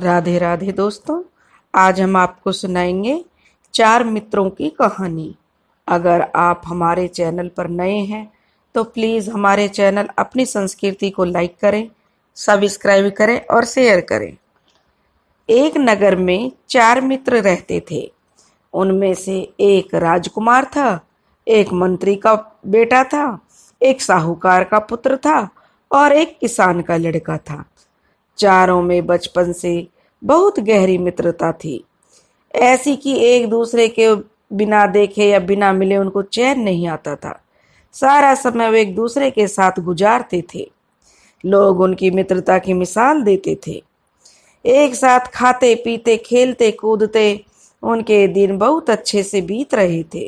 राधे राधे दोस्तों आज हम आपको सुनाएंगे चार मित्रों की कहानी अगर आप हमारे चैनल पर नए हैं तो प्लीज़ हमारे चैनल अपनी संस्कृति को लाइक करें सब्सक्राइब करें और शेयर करें एक नगर में चार मित्र रहते थे उनमें से एक राजकुमार था एक मंत्री का बेटा था एक साहूकार का पुत्र था और एक किसान का लड़का था चारों में बचपन से बहुत गहरी मित्रता थी ऐसी कि एक दूसरे के बिना देखे या बिना मिले उनको चैन नहीं आता था सारा समय वे एक दूसरे के साथ गुजारते थे लोग उनकी मित्रता की मिसाल देते थे एक साथ खाते पीते खेलते कूदते उनके दिन बहुत अच्छे से बीत रहे थे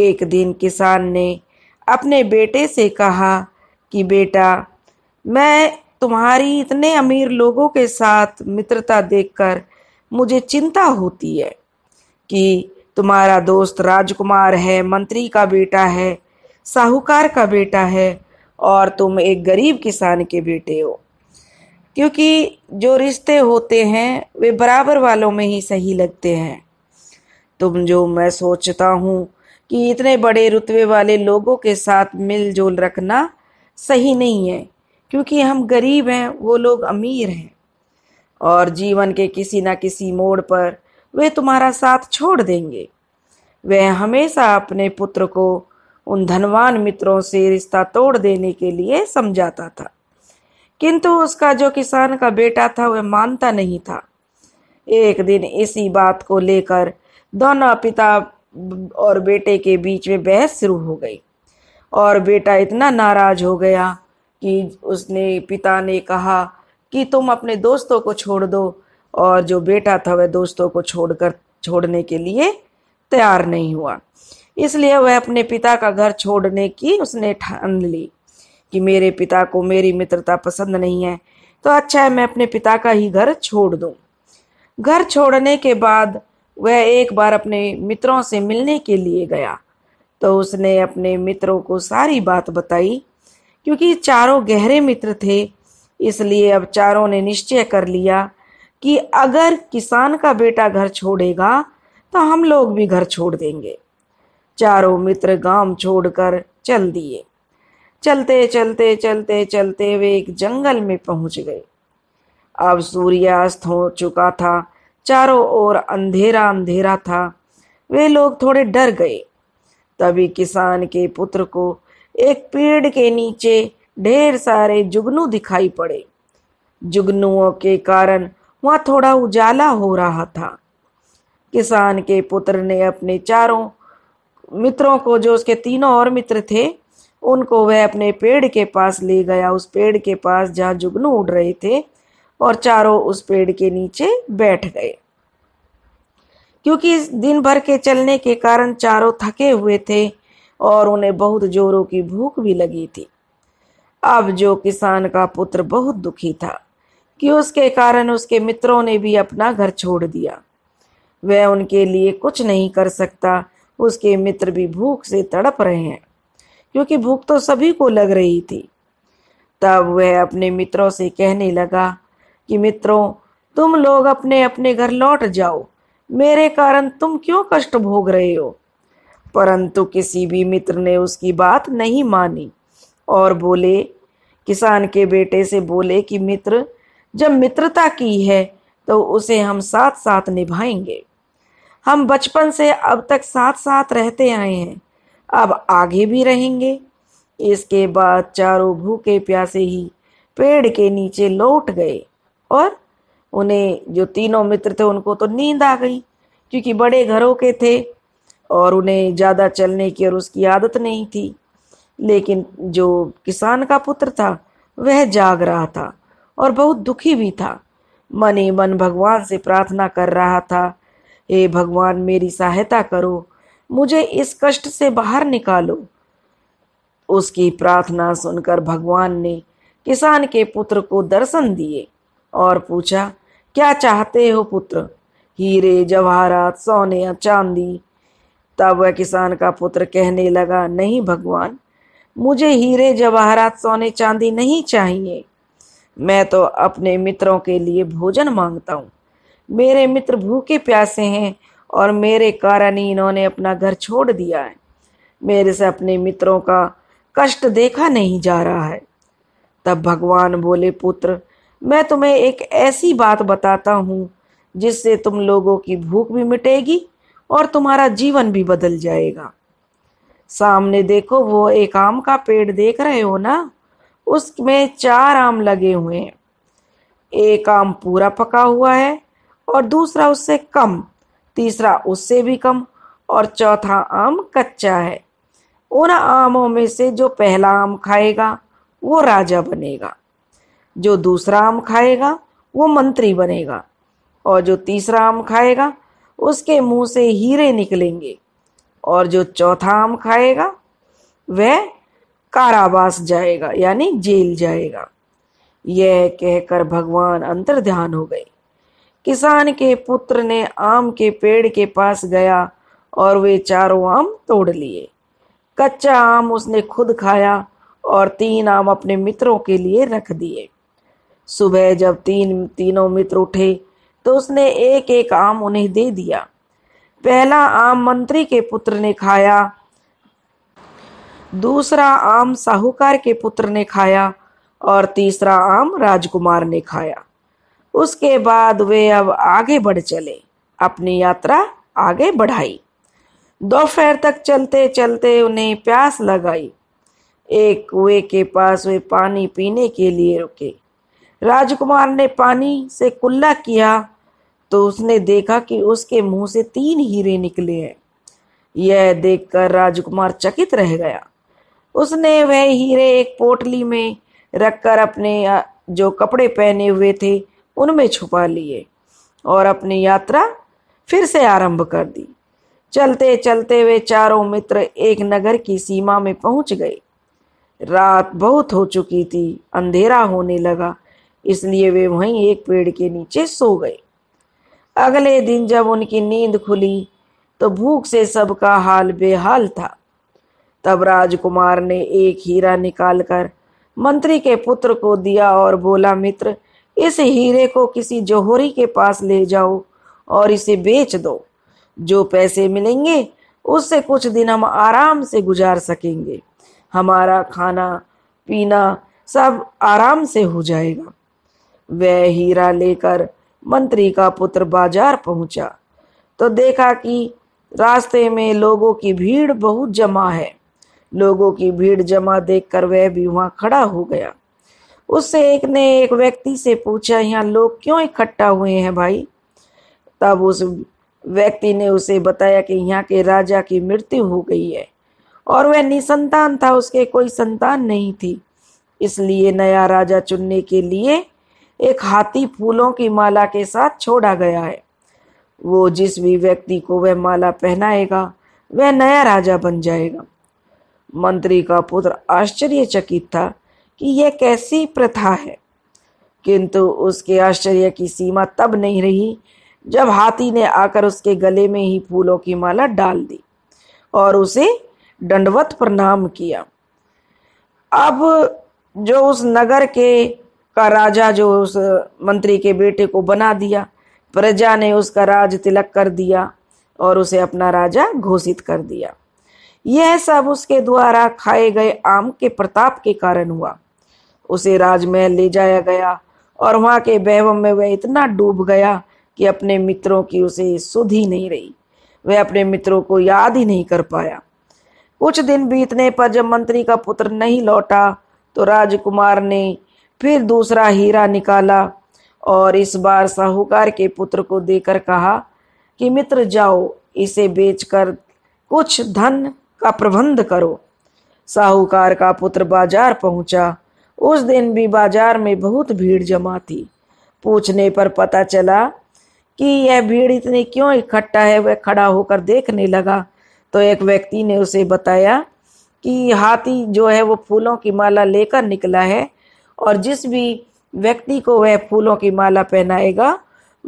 एक दिन किसान ने अपने बेटे से कहा कि बेटा मैं तुम्हारी इतने अमीर लोगों के साथ मित्रता देखकर मुझे चिंता होती है कि तुम्हारा दोस्त राजकुमार है मंत्री का बेटा है साहूकार का बेटा है और तुम एक गरीब किसान के बेटे हो क्योंकि जो रिश्ते होते हैं वे बराबर वालों में ही सही लगते हैं तुम जो मैं सोचता हूँ कि इतने बड़े रुतबे वाले लोगों के साथ मिलजुल रखना सही नहीं है क्योंकि हम गरीब हैं वो लोग अमीर हैं और जीवन के किसी न किसी मोड़ पर वे तुम्हारा साथ छोड़ देंगे वे हमेशा अपने पुत्र को उन धनवान मित्रों से रिश्ता तोड़ देने के लिए समझाता था किंतु उसका जो किसान का बेटा था वह मानता नहीं था एक दिन इसी बात को लेकर दोनों पिता और बेटे के बीच में बहस शुरू हो गई और बेटा इतना नाराज हो गया कि उसने पिता ने कहा कि तुम अपने दोस्तों को छोड़ दो और जो बेटा था वह दोस्तों को छोड़कर छोड़ने के लिए तैयार नहीं हुआ इसलिए वह अपने पिता का घर छोड़ने की उसने ठान ली कि मेरे पिता को मेरी मित्रता पसंद नहीं है तो अच्छा है मैं अपने पिता का ही घर छोड़ दूँ घर छोड़ने के बाद वह एक बार अपने मित्रों से मिलने के लिए गया तो उसने अपने मित्रों को सारी बात बताई क्योंकि चारों गहरे मित्र थे इसलिए अब चारों ने निश्चय कर लिया कि अगर किसान का बेटा घर छोड़ेगा तो हम लोग भी घर छोड़ देंगे चारों मित्र गांव छोड़कर चल दिए चलते चलते चलते चलते वे एक जंगल में पहुंच गए अब सूर्यास्त हो चुका था चारों ओर अंधेरा अंधेरा था वे लोग थोड़े डर गए तभी किसान के पुत्र को एक पेड़ के नीचे ढेर सारे जुगनू दिखाई पड़े जुगनुओं के कारण वह थोड़ा उजाला हो रहा था किसान के पुत्र ने अपने चारों मित्रों को जो उसके तीनों और मित्र थे उनको वह अपने पेड़ के पास ले गया उस पेड़ के पास जहाँ जुगनू उड़ रहे थे और चारों उस पेड़ के नीचे बैठ गए क्योंकि दिन भर के चलने के कारण चारों थके हुए थे और उन्हें बहुत जोरों की भूख भी लगी थी अब जो किसान का पुत्र बहुत दुखी था कि उसके कारण उसके मित्रों ने भी अपना घर छोड़ दिया वह उनके लिए कुछ नहीं कर सकता उसके मित्र भी भूख से तड़प रहे हैं क्योंकि भूख तो सभी को लग रही थी तब वह अपने मित्रों से कहने लगा कि मित्रों तुम लोग अपने अपने घर लौट जाओ मेरे कारण तुम क्यों कष्ट भोग रहे हो परंतु किसी भी मित्र ने उसकी बात नहीं मानी और बोले किसान के बेटे से बोले कि मित्र जब मित्रता की है तो उसे हम साथ साथ निभाएंगे हम बचपन से अब तक साथ साथ रहते आए हैं अब आगे भी रहेंगे इसके बाद चारों भूखे प्यासे ही पेड़ के नीचे लौट गए और उन्हें जो तीनों मित्र थे उनको तो नींद आ गई क्योंकि बड़े घरों के थे और उन्हें ज़्यादा चलने की और उसकी आदत नहीं थी लेकिन जो किसान का पुत्र था वह जाग रहा था और बहुत दुखी भी था मन ही मन भगवान से प्रार्थना कर रहा था हे भगवान मेरी सहायता करो मुझे इस कष्ट से बाहर निकालो उसकी प्रार्थना सुनकर भगवान ने किसान के पुत्र को दर्शन दिए और पूछा क्या चाहते हो पुत्र हीरे जवाहरात सोने या चांदी तब वह किसान का पुत्र कहने लगा नहीं भगवान मुझे हीरे जवाहरात सोने चांदी नहीं चाहिए मैं तो अपने मित्रों के लिए भोजन मांगता हूँ मेरे मित्र भूखे प्यासे हैं और मेरे कारण ही इन्होंने अपना घर छोड़ दिया है मेरे से अपने मित्रों का कष्ट देखा नहीं जा रहा है तब भगवान बोले पुत्र मैं तुम्हें एक ऐसी बात बताता हूँ जिससे तुम लोगों की भूख भी मिटेगी और तुम्हारा जीवन भी बदल जाएगा सामने देखो वो एक आम का पेड़ देख रहे हो ना उसमें चार आम लगे हुए हैं एक आम पूरा पका हुआ है और दूसरा उससे कम तीसरा उससे भी कम और चौथा आम कच्चा है उन आमों में से जो पहला आम खाएगा वो राजा बनेगा जो दूसरा आम खाएगा वो मंत्री बनेगा और जो तीसरा आम खाएगा उसके मुंह से हीरे निकलेंगे और जो चौथा आम खाएगा वह कारावास जाएगा यानी जेल जाएगा यह कहकर भगवान अंतर ध्यान हो गए किसान के पुत्र ने आम के पेड़ के पास गया और वे चारों आम तोड़ लिए कच्चा आम उसने खुद खाया और तीन आम अपने मित्रों के लिए रख दिए सुबह जब तीन तीनों मित्र उठे तो उसने एक एक आम उन्हें दे दिया पहला आम मंत्री के पुत्र ने खाया दूसरा आम साहूकार के पुत्र ने खाया और तीसरा आम राजकुमार ने खाया उसके बाद वे अब आगे बढ़ चले अपनी यात्रा आगे बढ़ाई दोपहर तक चलते चलते उन्हें प्यास लगाई एक कुएं के पास वे पानी पीने के लिए रुके राजकुमार ने पानी से कुल्ला किया तो उसने देखा कि उसके मुंह से तीन हीरे निकले हैं यह देखकर राजकुमार चकित रह गया उसने वह हीरे एक पोटली में रखकर अपने जो कपड़े पहने हुए थे उनमें छुपा लिए और अपनी यात्रा फिर से आरंभ कर दी चलते चलते वे चारों मित्र एक नगर की सीमा में पहुंच गए रात बहुत हो चुकी थी अंधेरा होने लगा इसलिए वे वहीं एक पेड़ के नीचे सो गए अगले दिन जब उनकी नींद खुली तो भूख से सबका हाल बेहाल था तब राजकुमार ने एक हीरा निकालकर मंत्री के पुत्र को दिया और बोला मित्र इस हीरे को किसी जोहरी के पास ले जाओ और इसे बेच दो जो पैसे मिलेंगे उससे कुछ दिन हम आराम से गुजार सकेंगे हमारा खाना पीना सब आराम से हो जाएगा वह हीरा लेकर मंत्री का पुत्र बाजार पहुंचा तो देखा कि रास्ते में लोगों की भीड़ बहुत जमा है लोगों की भीड़ जमा देखकर वह भी वहां खड़ा हो गया उससे एक ने एक व्यक्ति से पूछा यहाँ लोग क्यों इकट्ठा हुए हैं भाई तब उस व्यक्ति ने उसे बताया कि यहाँ के राजा की मृत्यु हो गई है और वह निसंतान था उसके कोई संतान नहीं थी इसलिए नया राजा चुनने के लिए एक हाथी फूलों की माला के साथ छोड़ा गया है वो जिस भी व्यक्ति को वह माला पहनाएगा वह नया राजा बन जाएगा मंत्री का पुत्र आश्चर्यचकित था कि यह कैसी प्रथा है किंतु उसके आश्चर्य की सीमा तब नहीं रही जब हाथी ने आकर उसके गले में ही फूलों की माला डाल दी और उसे दंडवत प्रणाम किया अब जो उस नगर के का राजा जो उस मंत्री के बेटे को बना दिया प्रजा ने उसका राज तिलक कर दिया और उसे अपना राजा घोषित कर दिया यह सब उसके द्वारा खाए गए आम के प्रताप के कारण हुआ उसे राजमहल ले जाया गया और वहां के वैभव में वह इतना डूब गया कि अपने मित्रों की उसे सुध ही नहीं रही वह अपने मित्रों को याद ही नहीं कर पाया कुछ दिन बीतने पर जब मंत्री का पुत्र नहीं लौटा तो राजकुमार ने फिर दूसरा हीरा निकाला और इस बार साहूकार के पुत्र को देकर कहा कि मित्र जाओ इसे बेचकर कुछ धन का प्रबंध करो साहूकार का पुत्र बाजार पहुंचा उस दिन भी बाजार में बहुत भीड़ जमा थी पूछने पर पता चला कि यह भीड़ इतनी क्यों इकट्ठा है वह खड़ा होकर देखने लगा तो एक व्यक्ति ने उसे बताया कि हाथी जो है वो फूलों की माला लेकर निकला है और जिस भी व्यक्ति को वह फूलों की माला पहनाएगा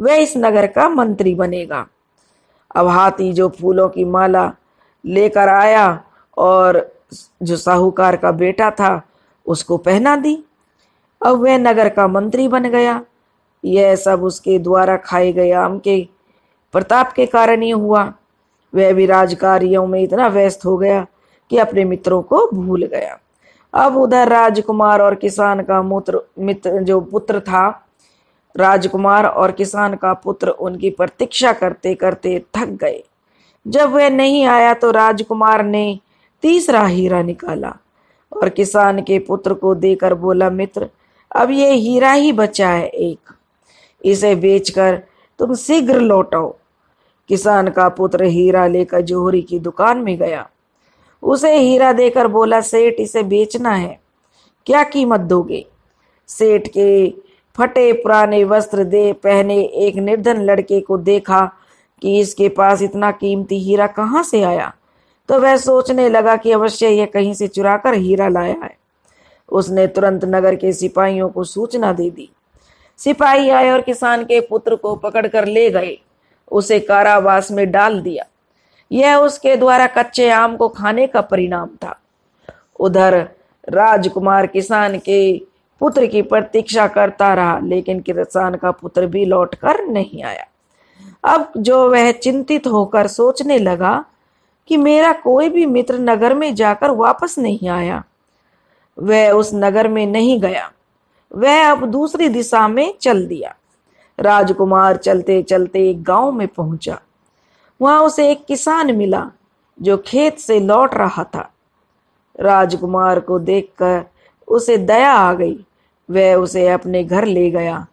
वह इस नगर का मंत्री बनेगा अब हाथी जो फूलों की माला लेकर आया और जो साहूकार का बेटा था उसको पहना दी अब वह नगर का मंत्री बन गया यह सब उसके द्वारा खाए गए आम के प्रताप के कारण ही हुआ वह भी राजकार्यों में इतना व्यस्त हो गया कि अपने मित्रों को भूल गया अब उधर राजकुमार और किसान का मूत्र मित्र जो पुत्र था राजकुमार और किसान का पुत्र उनकी प्रतीक्षा करते करते थक गए जब वह नहीं आया तो राजकुमार ने तीसरा हीरा निकाला और किसान के पुत्र को देकर बोला मित्र अब ये हीरा ही बचा है एक इसे बेचकर तुम शीघ्र लौटाओ किसान का पुत्र हीरा लेकर जोहरी की दुकान में गया उसे हीरा देकर बोला सेठ इसे बेचना है क्या कीमत दोगे सेठ के फटे पुराने वस्त्र दे पहने एक निर्धन लड़के को देखा कि इसके पास इतना कीमती हीरा कहाँ से आया तो वह सोचने लगा कि अवश्य यह कहीं से चुरा कर हीरा लाया है उसने तुरंत नगर के सिपाहियों को सूचना दे दी सिपाही आए और किसान के पुत्र को पकड़ कर ले गए उसे कारावास में डाल दिया यह उसके द्वारा कच्चे आम को खाने का परिणाम था उधर राजकुमार किसान के पुत्र की प्रतीक्षा करता रहा लेकिन किसान का पुत्र भी लौट कर नहीं आया अब जो वह चिंतित होकर सोचने लगा कि मेरा कोई भी मित्र नगर में जाकर वापस नहीं आया वह उस नगर में नहीं गया वह अब दूसरी दिशा में चल दिया राजकुमार चलते चलते एक गांव में पहुंचा वहां उसे एक किसान मिला जो खेत से लौट रहा था राजकुमार को देखकर उसे दया आ गई वह उसे अपने घर ले गया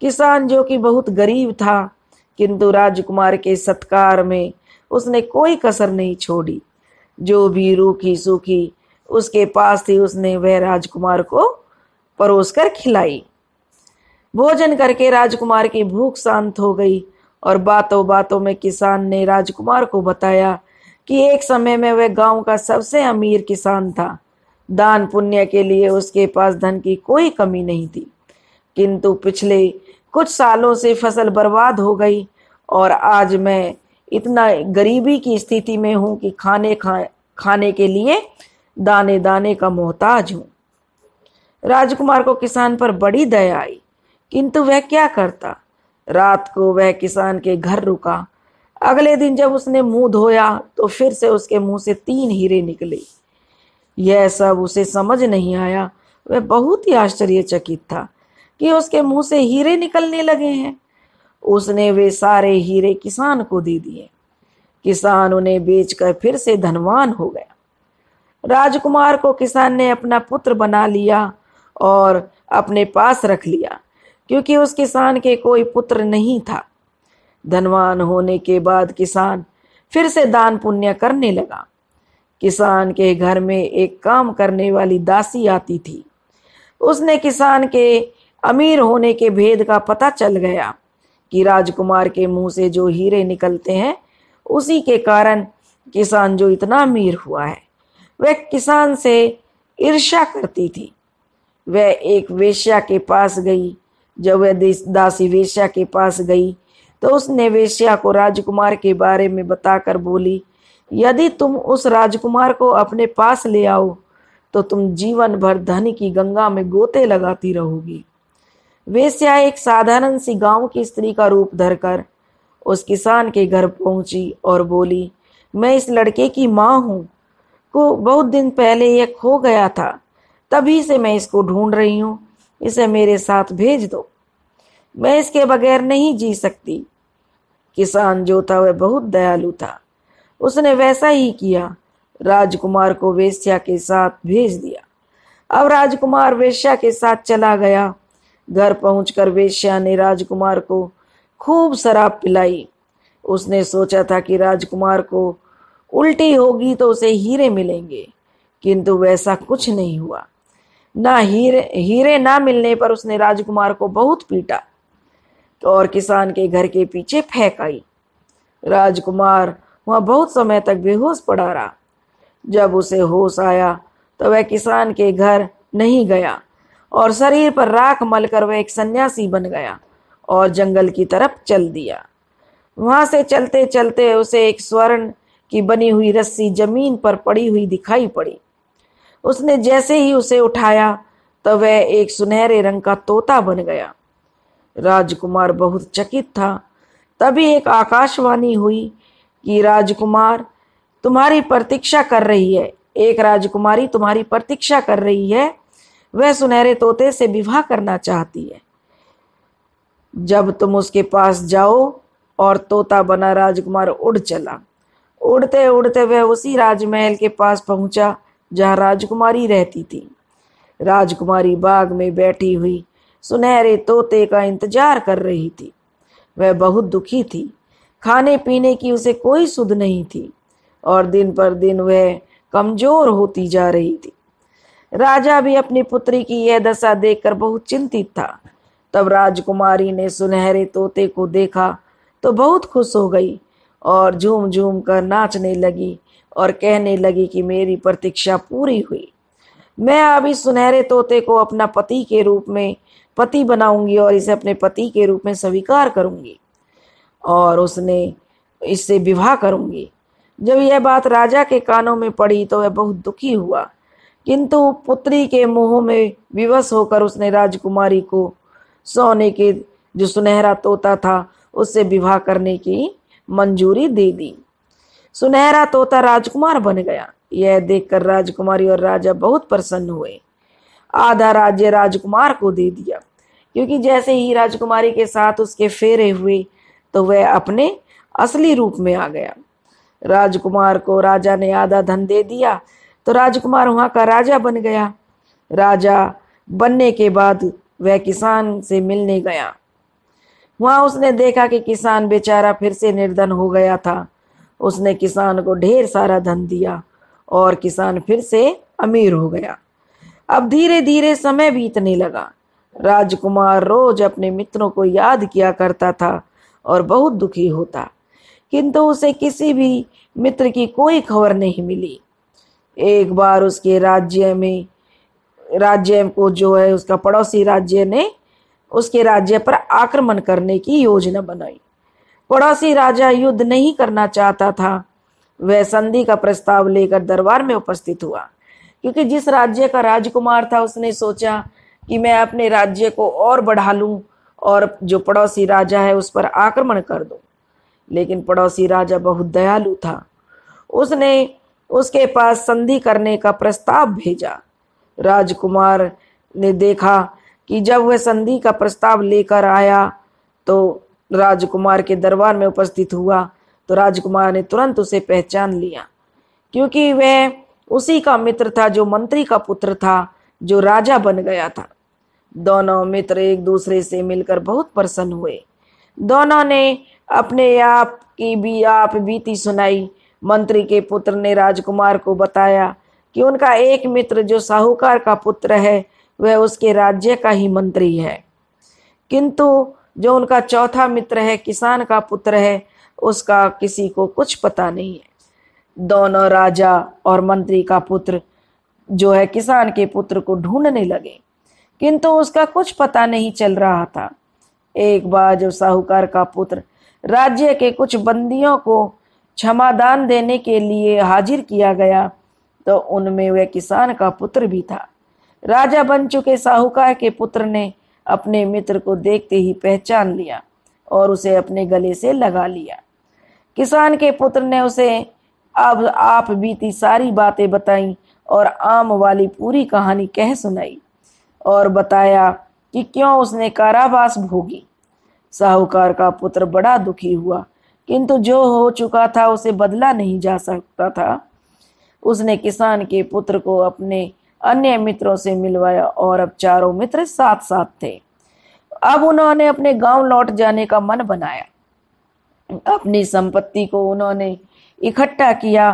किसान जो कि बहुत गरीब था किंतु राजकुमार के सत्कार में उसने कोई कसर नहीं छोड़ी जो भी रूखी सूखी उसके पास थी उसने वह राजकुमार को परोस कर खिलाई भोजन करके राजकुमार की भूख शांत हो गई और बातों बातों में किसान ने राजकुमार को बताया कि एक समय में वह गांव का सबसे अमीर किसान था दान पुण्य के लिए उसके पास धन की कोई कमी नहीं थी किंतु पिछले कुछ सालों से फसल बर्बाद हो गई और आज मैं इतना गरीबी की स्थिति में हूँ कि खाने खा खाने के लिए दाने दाने का मोहताज हूँ राजकुमार को किसान पर बड़ी दया आई किंतु वह क्या करता रात को वह किसान के घर रुका अगले दिन जब उसने मुंह धोया तो फिर से उसके मुंह से तीन हीरे निकले यह सब उसे समझ नहीं आया वह बहुत ही आश्चर्यचकित था कि उसके मुंह से हीरे निकलने लगे हैं उसने वे सारे हीरे किसान को दे दिए किसान उन्हें बेचकर फिर से धनवान हो गया राजकुमार को किसान ने अपना पुत्र बना लिया और अपने पास रख लिया क्योंकि उस किसान के कोई पुत्र नहीं था धनवान होने के बाद किसान फिर से दान पुण्य करने लगा किसान के घर में एक काम करने वाली दासी आती थी उसने किसान के अमीर होने के भेद का पता चल गया कि राजकुमार के मुंह से जो हीरे निकलते हैं उसी के कारण किसान जो इतना अमीर हुआ है वह किसान से ईर्ष्या करती थी वह एक वेश्या के पास गई जब वह दासी वेश्या के पास गई तो उसने वेश्या को राजकुमार के बारे में बताकर बोली यदि तुम उस राजकुमार को अपने पास ले आओ तो तुम जीवन भर धन की गंगा में गोते लगाती रहोगी वेश्या एक साधारण सी गांव की स्त्री का रूप धरकर उस किसान के घर पहुंची और बोली मैं इस लड़के की माँ हूँ को बहुत दिन पहले यह खो गया था तभी से मैं इसको ढूंढ रही हूँ इसे मेरे साथ भेज दो मैं इसके बगैर नहीं जी सकती किसान जो था वह बहुत दयालु था उसने वैसा ही किया राजकुमार को वेश्या के साथ भेज दिया अब राजकुमार वेश्या के साथ चला गया घर पहुंचकर वेश्या ने राजकुमार को खूब शराब पिलाई उसने सोचा था कि राजकुमार को उल्टी होगी तो उसे हीरे मिलेंगे किंतु वैसा कुछ नहीं हुआ ना हीरे हीरे ना मिलने पर उसने राजकुमार को बहुत पीटा तो और किसान के घर के पीछे फेंक आई राजकुमार वह बहुत समय तक बेहोश पड़ा रहा जब उसे होश आया तो वह किसान के घर नहीं गया और शरीर पर राख मल कर वह एक सन्यासी बन गया और जंगल की तरफ चल दिया वहां से चलते चलते उसे एक स्वर्ण की बनी हुई रस्सी जमीन पर पड़ी हुई दिखाई पड़ी उसने जैसे ही उसे उठाया तो वह एक सुनहरे रंग का तोता बन गया राजकुमार बहुत चकित था तभी एक आकाशवाणी हुई कि राजकुमार तुम्हारी प्रतीक्षा कर रही है एक राजकुमारी तुम्हारी प्रतीक्षा कर रही है वह सुनहरे तोते से विवाह करना चाहती है जब तुम उसके पास जाओ और तोता बना राजकुमार उड़ चला उड़ते उड़ते वह उसी राजमहल के पास पहुंचा जहाँ राजकुमारी रहती थी राजकुमारी बाग में बैठी हुई सुनहरे तोते का इंतजार कर रही थी वह बहुत दुखी थी खाने पीने की उसे कोई सुध नहीं थी और दिन पर दिन वह कमजोर होती जा रही थी राजा भी अपनी पुत्री की यह दशा देखकर बहुत चिंतित था तब राजकुमारी ने सुनहरे तोते को देखा तो बहुत खुश हो गई और झूम झूम कर नाचने लगी और कहने लगी कि मेरी प्रतीक्षा पूरी हुई मैं अभी सुनहरे तोते को अपना पति के रूप में पति बनाऊंगी और इसे अपने पति के रूप में स्वीकार करूंगी और उसने इससे विवाह करूंगी जब यह बात राजा के कानों में पड़ी तो वह बहुत दुखी हुआ किंतु पुत्री के मुंह में विवश होकर उसने राजकुमारी को सोने के जो सुनहरा तोता था उससे विवाह करने की मंजूरी दे दी सुनहरा तोता राजकुमार बन गया यह देखकर राजकुमारी और राजा बहुत प्रसन्न हुए आधा राज्य राजकुमार को दे दिया क्योंकि जैसे ही राजकुमारी के साथ उसके फेरे हुए तो वह अपने असली रूप में आ गया राजकुमार को राजा ने आधा धन दे दिया तो राजकुमार वहां का राजा बन गया राजा बनने के बाद वह किसान से मिलने गया वहां उसने देखा कि किसान बेचारा फिर से निर्धन हो गया था उसने किसान को ढेर सारा धन दिया और किसान फिर से अमीर हो गया अब धीरे धीरे समय बीतने लगा राजकुमार रोज अपने मित्रों को याद किया करता था और बहुत दुखी होता किंतु उसे किसी भी मित्र की कोई खबर नहीं मिली एक बार उसके राज्य में राज्य को जो है उसका पड़ोसी राज्य ने उसके राज्य पर आक्रमण करने की योजना बनाई पड़ोसी राजा युद्ध नहीं करना चाहता था वह संधि का प्रस्ताव लेकर दरबार में उपस्थित हुआ क्योंकि जिस राज्य का राजकुमार था उसने सोचा कि मैं अपने राज्य को और बढ़ा लूं और जो पड़ोसी राजा है उस पर आक्रमण कर दूं लेकिन पड़ोसी राजा बहुत दयालु था उसने उसके पास संधि करने का प्रस्ताव भेजा राजकुमार ने देखा कि जब वह संधि का प्रस्ताव लेकर आया तो राजकुमार के दरबार में उपस्थित हुआ तो राजकुमार ने तुरंत उसे पहचान लिया क्योंकि वह उसी का मित्र था जो मंत्री का पुत्र था जो राजा बन गया था दोनों मित्र एक दूसरे से मिलकर बहुत प्रसन्न हुए दोनों ने अपने आप की भी आप बीती सुनाई मंत्री के पुत्र ने राजकुमार को बताया कि उनका एक मित्र जो साहूकार का पुत्र है वह उसके राज्य का ही मंत्री है किंतु जो उनका चौथा मित्र है किसान का पुत्र है उसका किसी को कुछ पता नहीं है दोनों राजा और मंत्री का पुत्र जो है किसान के पुत्र को ढूंढने लगे किंतु उसका कुछ पता नहीं चल रहा था एक बार जब साहूकार का पुत्र राज्य के कुछ बंदियों को क्षमादान देने के लिए हाजिर किया गया तो उनमें वह किसान का पुत्र भी था राजा बन चुके साहूकार के पुत्र ने अपने मित्र को देखते ही पहचान लिया और उसे अपने गले से लगा लिया किसान के पुत्र ने उसे अब आप बीती सारी बातें बताई और आम वाली पूरी कहानी कह सुनाई और बताया कि क्यों उसने कारावास भोगी साहूकार का पुत्र बड़ा दुखी हुआ किंतु जो हो चुका था उसे बदला नहीं जा सकता था उसने किसान के पुत्र को अपने अन्य मित्रों से मिलवाया और अब चारों मित्र साथ साथ थे अब उन्होंने अपने गांव लौट जाने का मन बनाया अपनी संपत्ति को उन्होंने इकट्ठा किया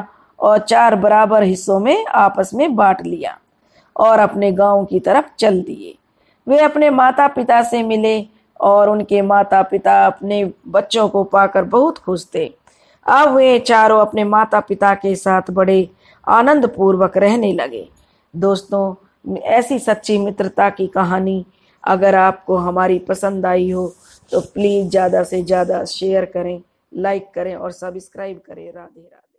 और चार बराबर हिस्सों में आपस में बांट लिया और अपने गांव की तरफ चल दिए वे अपने माता पिता से मिले और उनके माता पिता अपने बच्चों को पाकर बहुत खुश थे अब वे चारों अपने माता पिता के साथ बड़े आनंद पूर्वक रहने लगे दोस्तों ऐसी सच्ची मित्रता की कहानी अगर आपको हमारी पसंद आई हो तो प्लीज़ ज़्यादा से ज़्यादा शेयर करें लाइक करें और सब्सक्राइब करें राधे राधे